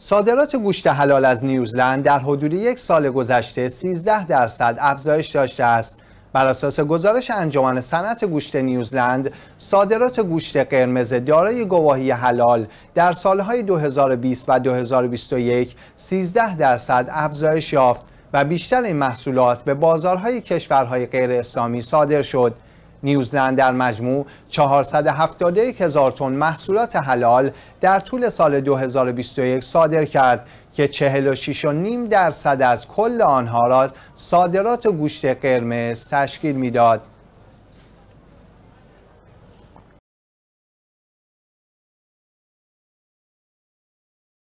صادرات گوشت حلال از نیوزلند در حدود یک سال گذشته 13 درصد افزایش داشته است بر اساس گزارش انجمن صنعت گوشت نیوزلند صادرات گوشت قرمز دارای گواهی حلال در سالهای 2020 و 2021 13 درصد افزایش یافت و بیشتر این محصولات به بازارهای کشورهای غیر اسلامی صادر شد نیوزلند در مجموع 471 هزار تن محصولات حلال در طول سال 2021 صادر کرد که 46.5 درصد از کل آنها را صادرات گوشت قرمز تشکیل میداد.